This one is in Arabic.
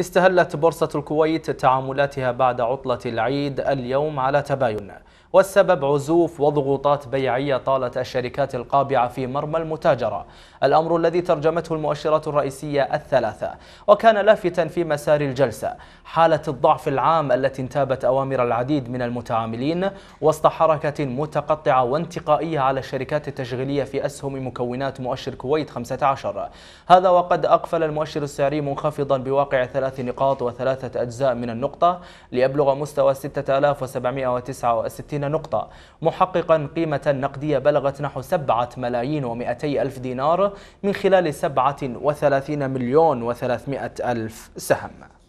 استهلت بورصة الكويت تعاملاتها بعد عطلة العيد اليوم على تباين والسبب عزوف وضغوطات بيعية طالت الشركات القابعة في مرمى المتاجرة الأمر الذي ترجمته المؤشرات الرئيسية الثلاثة وكان لافتا في مسار الجلسة حالة الضعف العام التي انتابت أوامر العديد من المتعاملين وسط حركة متقطعة وانتقائية على الشركات التشغيلية في أسهم مكونات مؤشر كويت 15 هذا وقد أقفل المؤشر السعري منخفضا بواقع 3 ثلاث نقاط وثلاثة أجزاء من النقطة ليبلغ مستوى 6769 نقطة محققا قيمة نقدية بلغت نحو 7 ملايين و200 ألف دينار من خلال 37 مليون و300 ألف سهم